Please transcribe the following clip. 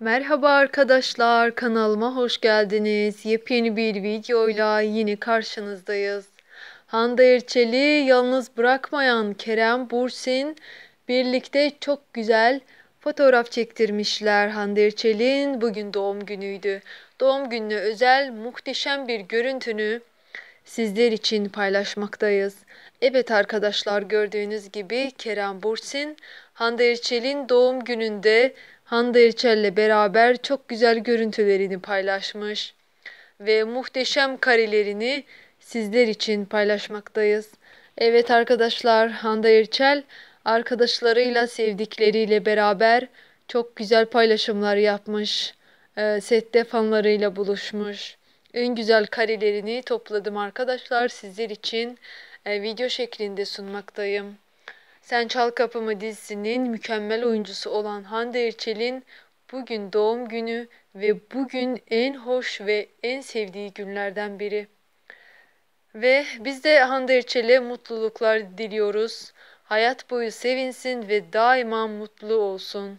Merhaba arkadaşlar, kanalıma hoş geldiniz. Yepyeni bir videoyla yine karşınızdayız. Hande Erçel'i yalnız bırakmayan Kerem Bursin birlikte çok güzel fotoğraf çektirmişler. Hande Erçel'in bugün doğum günüydü. Doğum gününe özel muhteşem bir görüntünü sizler için paylaşmaktayız. Evet arkadaşlar gördüğünüz gibi Kerem Bursin, Hande Erçel'in doğum gününde Hande Erçel'le beraber çok güzel görüntülerini paylaşmış ve muhteşem karelerini sizler için paylaşmaktayız. Evet arkadaşlar Hande Erçel arkadaşlarıyla sevdikleriyle beraber çok güzel paylaşımlar yapmış. E, sette fanlarıyla buluşmuş. En güzel karelerini topladım arkadaşlar sizler için e, video şeklinde sunmaktayım. Sen Çal Kapımı dizisinin mükemmel oyuncusu olan Hande Erçel'in bugün doğum günü ve bugün en hoş ve en sevdiği günlerden biri. Ve biz de Hande Erçel'e mutluluklar diliyoruz. Hayat boyu sevinsin ve daima mutlu olsun.